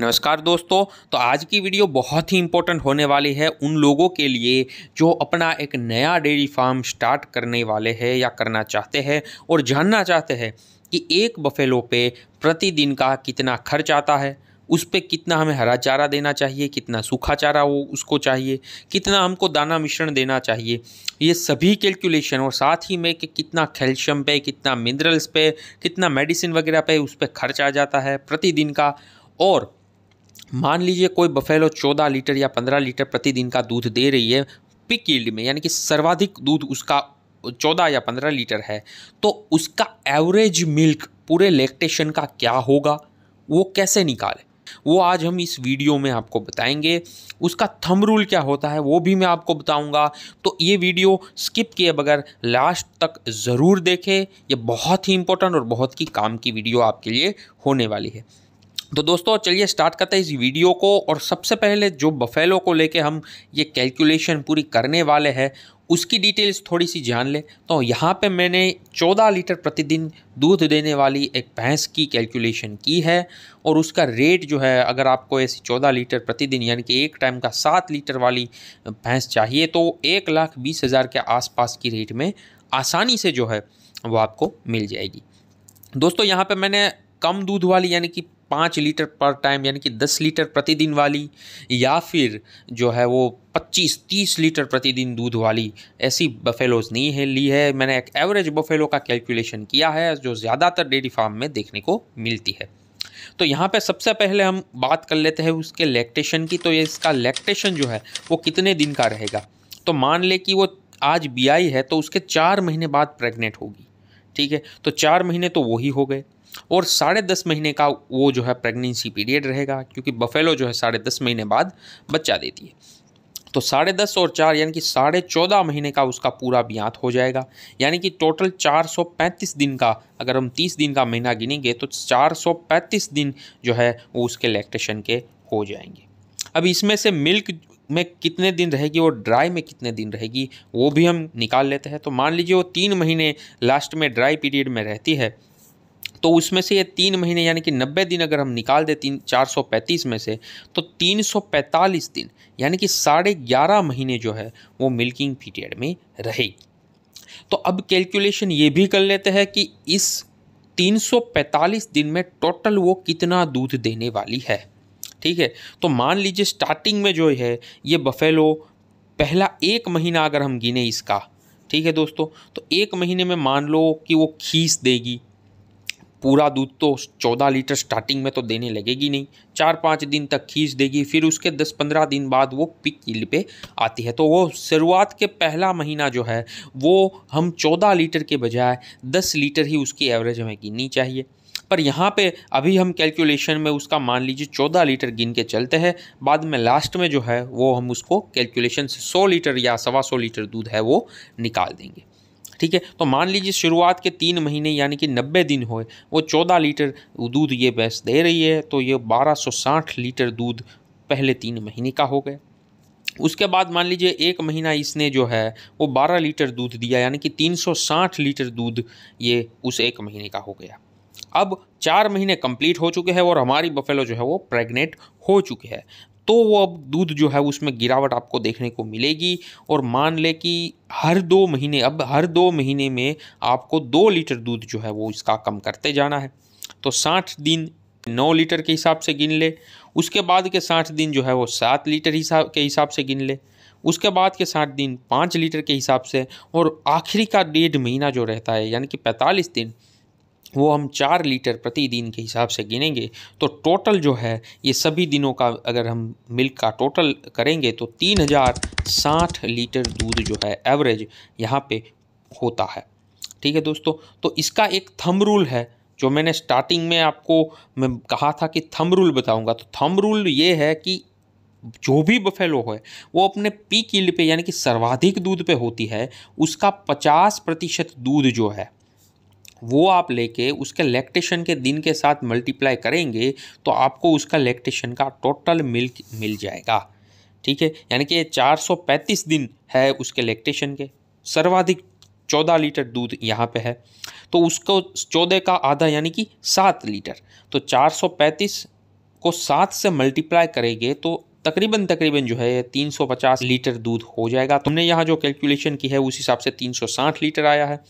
नमस्कार दोस्तों तो आज की वीडियो बहुत ही इम्पोर्टेंट होने वाली है उन लोगों के लिए जो अपना एक नया डेयरी फार्म स्टार्ट करने वाले हैं या करना चाहते हैं और जानना चाहते हैं कि एक बफेलो पे प्रतिदिन का कितना खर्च आता है उस पर कितना हमें हरा चारा देना चाहिए कितना सूखा चारा वो उसको चाहिए कितना हमको दाना मिश्रण देना चाहिए ये सभी कैलकुलेशन और साथ ही में कि कितना कैल्शियम पे कितना मिनरल्स पे कितना मेडिसिन वगैरह पे उस पर खर्च आ जाता है प्रतिदिन का और मान लीजिए कोई बफेलो चौदह लीटर या पंद्रह लीटर प्रतिदिन का दूध दे रही है पिक यील्ड में यानी कि सर्वाधिक दूध उसका चौदह या पंद्रह लीटर है तो उसका एवरेज मिल्क पूरे लेक्टेशन का क्या होगा वो कैसे निकाले वो आज हम इस वीडियो में आपको बताएंगे उसका थम रूल क्या होता है वो भी मैं आपको बताऊंगा तो ये वीडियो स्किप किए बगैर लास्ट तक ज़रूर देखें यह बहुत ही इंपॉर्टेंट और बहुत ही काम की वीडियो आपके लिए होने वाली है तो दोस्तों चलिए स्टार्ट करते हैं इस वीडियो को और सबसे पहले जो बफेलो को लेके हम ये कैलकुलेशन पूरी करने वाले हैं उसकी डिटेल्स थोड़ी सी जान ले तो यहाँ पे मैंने 14 लीटर प्रतिदिन दूध देने वाली एक भैंस की कैलकुलेशन की है और उसका रेट जो है अगर आपको ऐसी 14 लीटर प्रतिदिन यानी कि एक टाइम का सात लीटर वाली भैंस चाहिए तो एक लाख बीस हज़ार के आसपास की रेट में आसानी से जो है वो आपको मिल जाएगी दोस्तों यहाँ पर मैंने कम दूध वाली यानी कि पाँच लीटर पर टाइम यानी कि दस लीटर प्रतिदिन वाली या फिर जो है वो पच्चीस तीस लीटर प्रतिदिन दूध वाली ऐसी बफेलोज़ नहीं है ली है मैंने एक एवरेज बफेलो का कैलकुलेशन किया है जो ज़्यादातर डेयरी फार्म में देखने को मिलती है तो यहाँ पे सबसे पहले हम बात कर लेते हैं उसके लैक्टेशन की तो ये इसका लैक्टेशन जो है वो कितने दिन का रहेगा तो मान ले कि वो आज बी आई है तो उसके चार महीने बाद प्रेग्नेंट होगी ठीक है तो चार महीने तो वही हो गए और साढ़े दस महीने का वो जो है प्रेगनेंसी पीरियड रहेगा क्योंकि बफेलो जो है साढ़े दस महीने बाद बच्चा देती है तो साढ़े दस और चार यानी कि साढ़े चौदह महीने का उसका पूरा ब्यात हो जाएगा यानी कि टोटल चार सौ पैंतीस दिन का अगर हम तीस दिन का महीना गिनेंगे तो चार सौ पैंतीस दिन जो है वो उसके लैक्टेशन के हो जाएंगे अब इसमें से मिल्क में कितने दिन रहेगी और ड्राई में कितने दिन रहेगी वो भी हम निकाल लेते हैं तो मान लीजिए वो तीन महीने लास्ट में ड्राई पीरियड में रहती है तो उसमें से ये तीन महीने यानी कि नब्बे दिन अगर हम निकाल दें तीन चार सौ पैंतीस में से तो तीन सौ पैंतालीस दिन यानी कि साढ़े ग्यारह महीने जो है वो मिल्किंग पीरियड में रहेगी तो अब कैलकुलेशन ये भी कर लेते हैं कि इस 345 दिन में टोटल वो कितना दूध देने वाली है ठीक है तो मान लीजिए स्टार्टिंग में जो है ये बफेलो पहला एक महीना अगर हम गिने इसका ठीक है दोस्तों तो एक महीने में मान लो कि वो खीस देगी पूरा दूध तो चौदह लीटर स्टार्टिंग में तो देने लगेगी नहीं चार पाँच दिन तक खींच देगी फिर उसके दस पंद्रह दिन बाद वो पिक किल पे आती है तो वो शुरुआत के पहला महीना जो है वो हम चौदह लीटर के बजाय दस लीटर ही उसकी एवरेज हमें गिननी चाहिए पर यहाँ पे अभी हम कैलकुलेशन में उसका मान लीजिए चौदह लीटर गिन के चलते हैं बाद में लास्ट में जो है वो हम उसको कैलकुलेशन से सौ लीटर या सवा सौ लीटर दूध है वो निकाल देंगे ठीक है तो मान लीजिए शुरुआत के तीन महीने यानी कि नब्बे दिन होए वो चौदह लीटर दूध ये बैस दे रही है तो ये बारह सौ साठ लीटर दूध पहले तीन महीने का हो गया उसके बाद मान लीजिए एक महीना इसने जो है वो 12 लीटर दूध दिया यानी कि 360 लीटर दूध ये उस एक महीने का हो गया अब चार महीने कंप्लीट हो चुके हैं और हमारी बफेलो जो है वो प्रेग्नेंट हो चुकी है तो वो अब दूध जो है उसमें गिरावट आपको देखने को मिलेगी और मान ले कि हर दो महीने अब हर दो महीने में आपको दो लीटर दूध जो है वो इसका कम करते जाना है तो साठ दिन नौ लीटर के हिसाब से गिन ले उसके बाद के साठ दिन जो है वो सात लीटर हिसाब के हिसाब से गिन ले उसके बाद के साठ दिन पाँच लीटर के हिसाब से और आखिरी का डेढ़ महीना जो रहता है यानी कि पैंतालीस दिन वो हम चार लीटर प्रतिदिन के हिसाब से गिनेंगे तो टोटल जो है ये सभी दिनों का अगर हम मिल्क का टोटल करेंगे तो तीन हज़ार साठ लीटर दूध जो है एवरेज यहाँ पे होता है ठीक है दोस्तों तो इसका एक थम रूल है जो मैंने स्टार्टिंग में आपको मैं कहा था कि थम रूल बताऊंगा तो थम रूल ये है कि जो भी बफेलो है वो अपने पीक किल पे यानी कि सर्वाधिक दूध पे होती है उसका पचास प्रतिशत दूध जो है वो आप लेके उसके लैक्टेशन के दिन के साथ मल्टीप्लाई करेंगे तो आपको उसका लैक्टेशन का टोटल मिल्क मिल जाएगा ठीक है यानी कि 435 दिन है उसके लैक्टेशन के सर्वाधिक 14 लीटर दूध यहाँ पे है तो उसको 14 का आधा यानी कि 7 लीटर तो 435 को 7 से मल्टीप्लाई करेंगे तो तकरीबन तकरीबन जो है 350 लीटर दूध हो जाएगा तुमने यहाँ जो कैलकुलेशन की है उस हिसाब से 360 लीटर आया है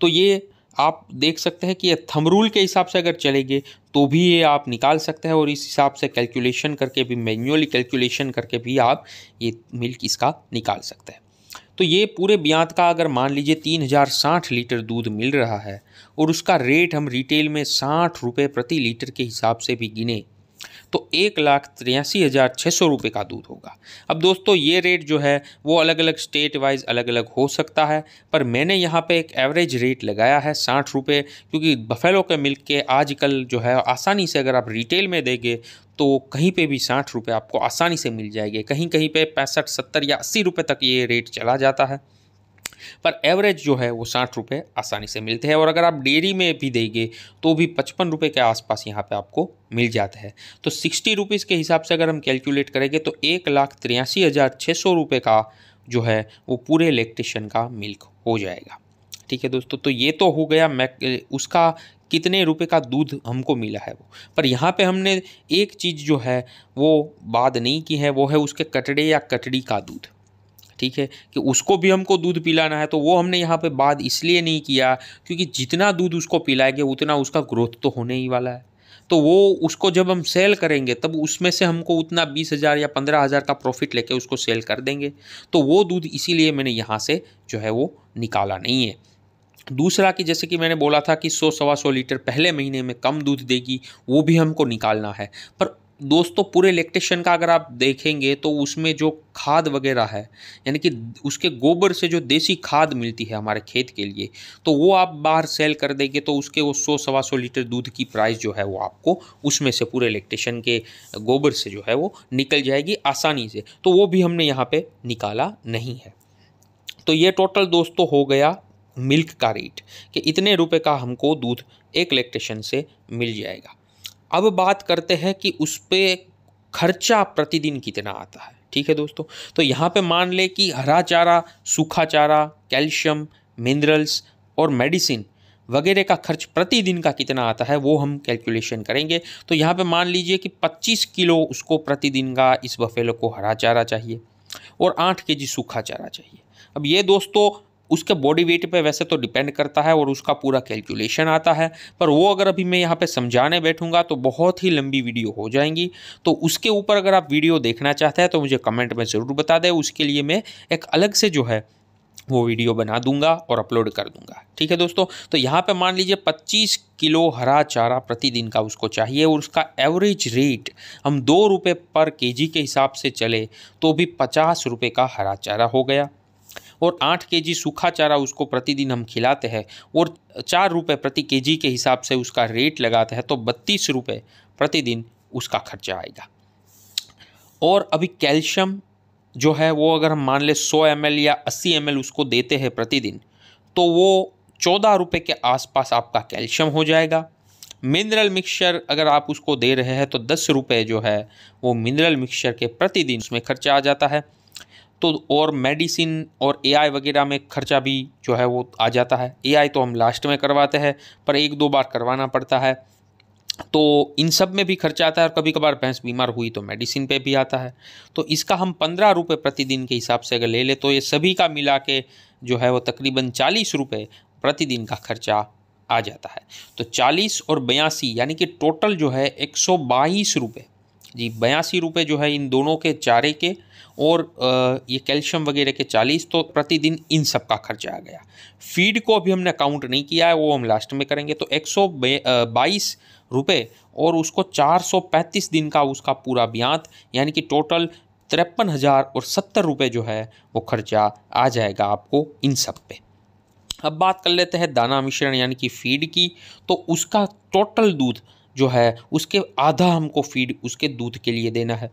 तो ये आप देख सकते हैं कि ये थम रूल के हिसाब से अगर चलेंगे तो भी ये आप निकाल सकते हैं और इस हिसाब से कैलकुलेशन करके भी मैन्युअली कैलकुलेशन करके भी आप ये मिल्क इसका निकाल सकते हैं तो ये पूरे ब्यांत का अगर मान लीजिए तीन हज़ार साठ लीटर दूध मिल रहा है और उसका रेट हम रिटेल में साठ रुपये प्रति लीटर के हिसाब से भी गिने तो एक लाख तिरासी हज़ार छः सौ रुपये का दूध होगा अब दोस्तों ये रेट जो है वो अलग अलग स्टेट वाइज अलग अलग हो सकता है पर मैंने यहाँ पे एक एवरेज रेट लगाया है साठ रुपये क्योंकि बफेलो के मिल्क के आजकल जो है आसानी से अगर आप रिटेल में देंगे तो कहीं पे भी साठ रुपये आपको आसानी से मिल जाएंगे कहीं कहीं पर पैंसठ सत्तर या अस्सी रुपये तक ये रेट चला जाता है पर एवरेज जो है वो साठ रुपये आसानी से मिलते हैं और अगर आप डेयरी में भी देंगे तो भी पचपन रुपये के आसपास यहाँ पे आपको मिल जाता है तो सिक्सटी रुपीज़ के हिसाब से अगर हम कैलकुलेट करेंगे तो एक लाख तिरासी हज़ार छः सौ रुपये का जो है वो पूरे इलेक्ट्रिशियन का मिल्क हो जाएगा ठीक है दोस्तों तो ये तो हो गया मैक उसका कितने रुपए का दूध हमको मिला है वो पर यहाँ पे हमने एक चीज़ जो है वो बात नहीं की है वो है उसके कटड़े या कटड़ी का दूध ठीक है कि उसको भी हमको दूध पिलाना है तो वो हमने यहाँ पे बात इसलिए नहीं किया क्योंकि जितना दूध उसको पिलाएंगे उतना उसका ग्रोथ तो होने ही वाला है तो वो उसको जब हम सेल करेंगे तब उसमें से हमको उतना बीस हज़ार या पंद्रह हज़ार का प्रॉफिट लेके उसको सेल कर देंगे तो वो दूध इसीलिए मैंने यहाँ से जो है वो निकाला नहीं है दूसरा कि जैसे कि मैंने बोला था कि सौ सवा सौ लीटर पहले महीने में कम दूध देगी वो भी हमको निकालना है पर दोस्तों तो पूरे इलेक्ट्रिशियन का अगर आप देखेंगे तो उसमें जो खाद वगैरह है यानी कि उसके गोबर से जो देसी खाद मिलती है हमारे खेत के लिए तो वो आप बाहर सेल कर देंगे तो उसके वो सौ सवा सौ लीटर दूध की प्राइस जो है वो आपको उसमें से पूरे इलेक्ट्रिशियन के गोबर से जो है वो निकल जाएगी आसानी से तो वो भी हमने यहाँ पर निकाला नहीं है तो ये टोटल दोस्तों हो गया मिल्क का रेट कि इतने रुपए का हमको दूध एक इलेक्ट्रिशियन से मिल जाएगा अब बात करते हैं कि उस पर खर्चा प्रतिदिन कितना आता है ठीक है दोस्तों तो यहाँ पे मान ले कि हरा चारा सूखा चारा कैल्शियम मिनरल्स और मेडिसिन वगैरह का खर्च प्रतिदिन का कितना आता है वो हम कैलकुलेशन करेंगे तो यहाँ पे मान लीजिए कि 25 किलो उसको प्रतिदिन का इस बफेलो को हरा चारा चाहिए और 8 जी सूखा चारा चाहिए अब ये दोस्तों उसके बॉडी वेट पे वैसे तो डिपेंड करता है और उसका पूरा कैलकुलेशन आता है पर वो अगर अभी मैं यहाँ पे समझाने बैठूंगा तो बहुत ही लंबी वीडियो हो जाएंगी तो उसके ऊपर अगर आप वीडियो देखना चाहते हैं तो मुझे कमेंट में ज़रूर बता दें उसके लिए मैं एक अलग से जो है वो वीडियो बना दूंगा और अपलोड कर दूंगा ठीक है दोस्तों तो यहाँ पे मान लीजिए 25 किलो हरा चारा प्रतिदिन का उसको चाहिए और उसका एवरेज रेट हम दो रुपये पर केजी के हिसाब से चले तो भी पचास रुपये का हरा चारा हो गया और आठ के जी सूखा चारा उसको प्रतिदिन हम खिलाते हैं और चार रुपये प्रति के जी के हिसाब से उसका रेट लगाते हैं तो बत्तीस रुपये प्रतिदिन उसका खर्चा आएगा और अभी कैल्शियम जो है वो अगर हम मान लें सौ एम या अस्सी एम उसको देते हैं प्रतिदिन तो वो चौदह रुपये के आसपास आपका कैल्शियम हो जाएगा मिनरल मिक्सचर अगर आप उसको दे रहे हैं तो दस रुपये जो है वो मिनरल मिक्सचर के प्रतिदिन उसमें खर्चा आ जाता है तो और मेडिसिन और एआई वगैरह में खर्चा भी जो है वो आ जाता है एआई तो हम लास्ट में करवाते हैं पर एक दो बार करवाना पड़ता है तो इन सब में भी खर्चा आता है और कभी कभार भैंस बीमार हुई तो मेडिसिन पे भी आता है तो इसका हम पंद्रह रुपये प्रतिदिन के हिसाब से अगर ले ले तो ये सभी का मिला के जो है वो तकरीबन चालीस रुपये प्रतिदिन का खर्चा आ जाता है तो चालीस और बयासी यानी कि टोटल जो है एक सौ बाईस रुपये जी बयासी रुपये जो है इन दोनों के चारे के और ये कैल्शियम वगैरह के चालीस तो प्रतिदिन इन सब का खर्चा आ गया फीड को अभी हमने काउंट नहीं किया है वो हम लास्ट में करेंगे तो एक सौ बाईस रुपये और उसको चार सौ पैंतीस दिन का उसका पूरा ब्यांत यानी कि टोटल तिरपन हज़ार और सत्तर रुपये जो है वो खर्चा आ जाएगा आपको इन सब पे अब बात कर लेते हैं दाना मिश्रण यानी कि फीड की तो उसका टोटल दूध जो है उसके आधा हमको फीड उसके दूध के लिए देना है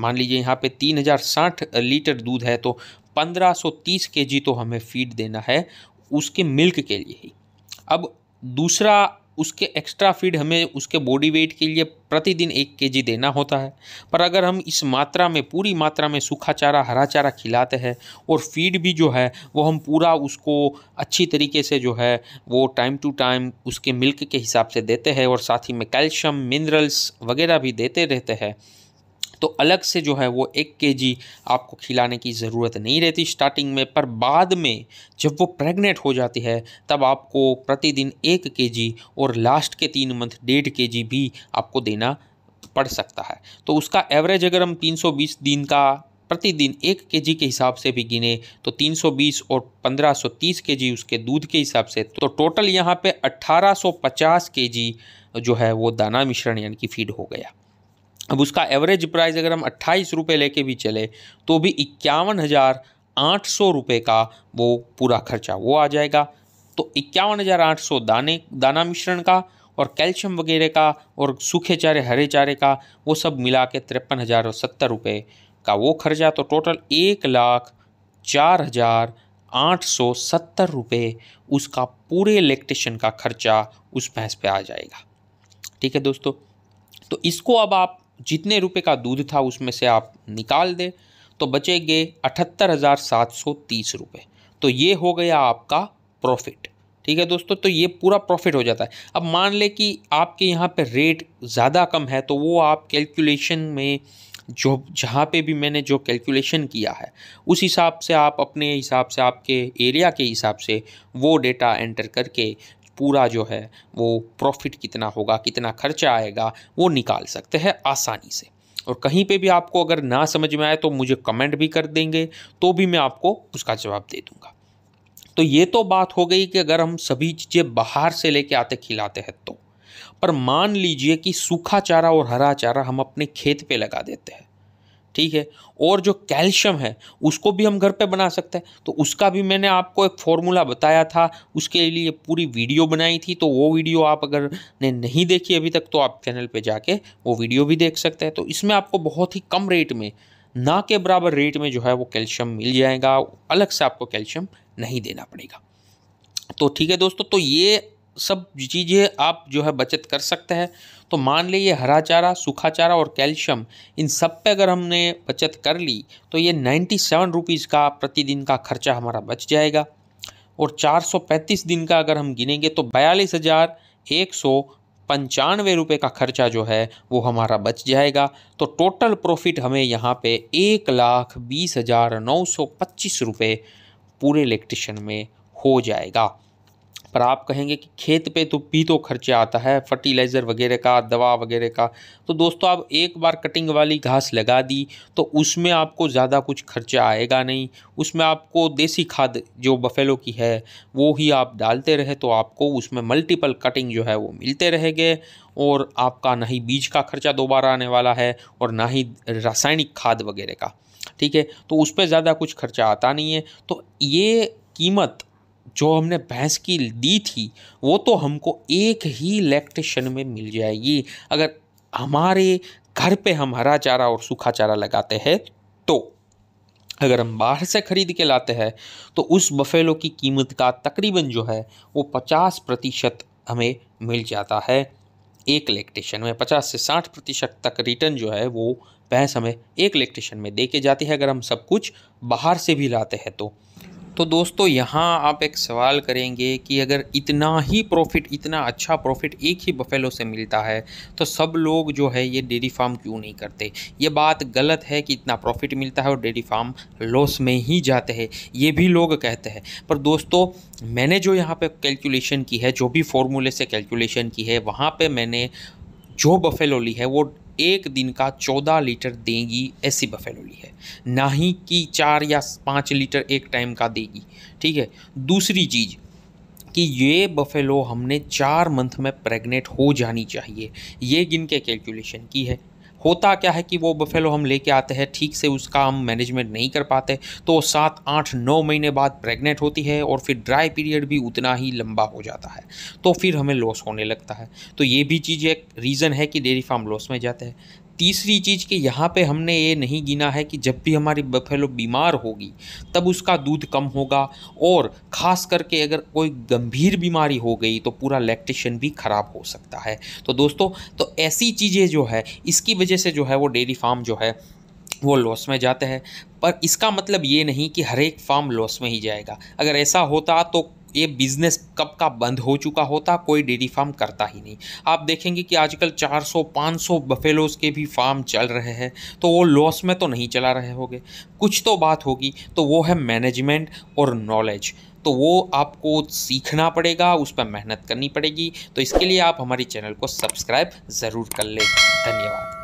मान लीजिए यहाँ पे तीन हज़ार साठ लीटर दूध है तो पंद्रह सौ तीस के जी तो हमें फीड देना है उसके मिल्क के लिए ही अब दूसरा उसके एक्स्ट्रा फीड हमें उसके बॉडी वेट के लिए प्रतिदिन एक के जी देना होता है पर अगर हम इस मात्रा में पूरी मात्रा में सूखा चारा हरा चारा खिलाते हैं और फीड भी जो है वो हम पूरा उसको अच्छी तरीके से जो है वो टाइम टू टाइम उसके मिल्क के हिसाब से देते हैं और साथ ही में कैल्शियम मिनरल्स वगैरह भी देते रहते हैं तो अलग से जो है वो एक के जी आपको खिलाने की ज़रूरत नहीं रहती स्टार्टिंग में पर बाद में जब वो प्रेग्नेंट हो जाती है तब आपको प्रतिदिन एक के जी और लास्ट के तीन मंथ डेढ़ के जी भी आपको देना पड़ सकता है तो उसका एवरेज अगर हम 320 दिन का प्रतिदिन एक के जी के हिसाब से भी गिने तो 320 और 1530 के उसके दूध के हिसाब से तो टोटल यहाँ पे 1850 के जो है वो दाना मिश्रण यानी कि फीड हो गया अब उसका एवरेज प्राइस अगर हम अट्ठाईस रुपये लेके भी चले तो भी इक्यावन हज़ार आठ सौ रुपये का वो पूरा खर्चा वो आ जाएगा तो इक्यावन हज़ार आठ सौ दाने दाना मिश्रण का और कैल्शियम वगैरह का और सूखे चारे हरे चारे का वो सब मिला के तिरपन हज़ार और सत्तर रुपये का वो खर्चा तो टोटल एक लाख चार हज़ार आठ सौ सत्तर रुपये उसका पूरे इलेक्ट्रिशन का खर्चा उस भैंस पे आ जाएगा ठीक है दोस्तों तो इसको अब आप जितने रुपए का दूध था उसमें से आप निकाल दें तो बचेंगे अठहत्तर हज़ार सात सौ तीस रुपये तो ये हो गया आपका प्रॉफिट ठीक है दोस्तों तो ये पूरा प्रॉफिट हो जाता है अब मान ले कि आपके यहाँ पे रेट ज़्यादा कम है तो वो आप कैलकुलेशन में जो जहाँ पे भी मैंने जो कैलकुलेशन किया है उस हिसाब से आप अपने हिसाब से आपके एरिया के हिसाब से वो डेटा एंटर करके पूरा जो है वो प्रॉफिट कितना होगा कितना खर्चा आएगा वो निकाल सकते हैं आसानी से और कहीं पे भी आपको अगर ना समझ में आए तो मुझे कमेंट भी कर देंगे तो भी मैं आपको उसका जवाब दे दूँगा तो ये तो बात हो गई कि अगर हम सभी चीज़ें बाहर से लेके आते खिलाते हैं तो पर मान लीजिए कि सूखा चारा और हरा चारा हम अपने खेत पे लगा देते हैं ठीक है और जो कैल्शियम है उसको भी हम घर पे बना सकते हैं तो उसका भी मैंने आपको एक फॉर्मूला बताया था उसके लिए पूरी वीडियो बनाई थी तो वो वीडियो आप अगर ने नहीं देखी अभी तक तो आप चैनल पे जाके वो वीडियो भी देख सकते हैं तो इसमें आपको बहुत ही कम रेट में ना के बराबर रेट में जो है वो कैल्शियम मिल जाएगा अलग से आपको कैल्शियम नहीं देना पड़ेगा तो ठीक है दोस्तों तो ये सब चीज़ें आप जो है बचत कर सकते हैं तो मान लीजिए हरा चारा सूखा चारा और कैल्शियम इन सब पे अगर हमने बचत कर ली तो ये नाइन्टी सेवन रुपीज़ का प्रतिदिन का खर्चा हमारा बच जाएगा और चार सौ पैंतीस दिन का अगर हम गिनेंगे तो बयालीस हज़ार एक सौ पंचानवे रुपये का खर्चा जो है वो हमारा बच जाएगा तो टोटल प्रॉफिट हमें यहाँ पे एक लाख बीस हज़ार नौ सौ पच्चीस रुपये पूरे इलेक्ट्रिशन में हो जाएगा पर आप कहेंगे कि खेत पे तो भी तो खर्चा आता है फर्टिलाइज़र वगैरह का दवा वगैरह का तो दोस्तों आप एक बार कटिंग वाली घास लगा दी तो उसमें आपको ज़्यादा कुछ खर्चा आएगा नहीं उसमें आपको देसी खाद जो बफेलो की है वो ही आप डालते रहे तो आपको उसमें मल्टीपल कटिंग जो है वो मिलते रहेंगे और आपका ना ही बीज का खर्चा दोबारा आने वाला है और ना ही रासायनिक खाद वगैरह का ठीक है तो उस पर ज़्यादा कुछ खर्चा आता नहीं है तो ये कीमत जो हमने भैंस की दी थी वो तो हमको एक ही लैक्टेशन में मिल जाएगी अगर हमारे घर पे हम हरा चारा और सूखा चारा लगाते हैं तो अगर हम बाहर से ख़रीद के लाते हैं तो उस बफेलो की कीमत का तकरीबन जो है वो पचास प्रतिशत हमें मिल जाता है एक लैक्टेशन में पचास से साठ प्रतिशत तक रिटर्न जो है वो भैंस हमें एक लैक्टेशन में दे के जाती है अगर हम सब कुछ बाहर से भी लाते हैं तो तो दोस्तों यहाँ आप एक सवाल करेंगे कि अगर इतना ही प्रॉफिट इतना अच्छा प्रॉफिट एक ही बफेलो से मिलता है तो सब लोग जो है ये डेरी फार्म क्यों नहीं करते ये बात गलत है कि इतना प्रॉफिट मिलता है और डेयरी फार्म लॉस में ही जाते हैं ये भी लोग कहते हैं पर दोस्तों मैंने जो यहाँ पे कैलकुलेशन की है जो भी फॉर्मूले से कैलकुलेशन की है वहाँ पर मैंने जो बफेलो ली है वो एक दिन का चौदह लीटर देगी ऐसी बफेलोली है ना ही कि चार या पाँच लीटर एक टाइम का देगी ठीक है दूसरी चीज़ कि ये बफेलो हमने चार मंथ में प्रेग्नेंट हो जानी चाहिए ये गिन के कैलकुलेशन की है होता क्या है कि वो बफेलो हम लेके आते हैं ठीक से उसका हम मैनेजमेंट नहीं कर पाते तो सात आठ नौ महीने बाद प्रेग्नेंट होती है और फिर ड्राई पीरियड भी उतना ही लंबा हो जाता है तो फिर हमें लॉस होने लगता है तो ये भी चीज़ एक रीज़न है कि डेयरी फार्म लॉस में जाते हैं तीसरी चीज़ कि यहाँ पे हमने ये नहीं गिना है कि जब भी हमारी बफेलो बीमार होगी तब उसका दूध कम होगा और ख़ास करके अगर कोई गंभीर बीमारी हो गई तो पूरा लैक्टेशन भी ख़राब हो सकता है तो दोस्तों तो ऐसी चीज़ें जो है इसकी वजह से जो है वो डेयरी फार्म जो है वो लॉस में जाते हैं पर इसका मतलब ये नहीं कि हर एक फार्म लॉस में ही जाएगा अगर ऐसा होता तो ये बिज़नेस कब का बंद हो चुका होता कोई डेयरी फार्म करता ही नहीं आप देखेंगे कि आजकल 400 500 बफेलोज के भी फार्म चल रहे हैं तो वो लॉस में तो नहीं चला रहे होंगे कुछ तो बात होगी तो वो है मैनेजमेंट और नॉलेज तो वो आपको सीखना पड़ेगा उस पर मेहनत करनी पड़ेगी तो इसके लिए आप हमारे चैनल को सब्सक्राइब ज़रूर कर लें धन्यवाद